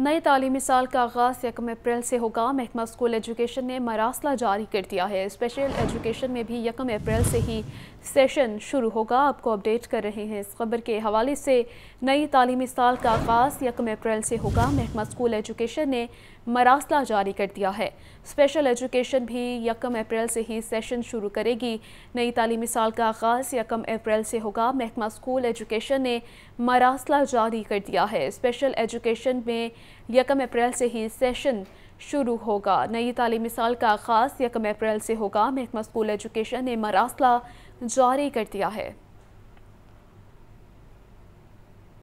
नए तालीमी साल का आगाज़ यकम अप्रैल से होगा महकमा स्कूल एजुकेशन ने मरासला जारी कर दिया है स्पेशल एजुकेशन में भी यकम अप्रैल से ही सेशन शुरू होगा आपको अपडेट कर रहे हैं इस खबर के हवाले से नई तालीमी साल का आगाज़ यकम अप्रैल से होगा महकमा स्कूल एजुकेशन ने मरासला जारी कर दिया है स्पेशल एजुकेशन भी यकम अप्रैल से ही सेशन शुरू करेगी नई तालीमी साल का आगाज़ यकम अप्रैल से होगा महकमा स्कूल एजुकेशन ने मरासला जारी कर दिया है स्पेशल एजुकेशन में यकम अप्रैल से ही सेशन शुरू होगा नई तालीमी साल का आगाज़ यकम अप्रैल से होगा महकमा स्कूल एजुकेशन ने मरासला जारी कर दिया है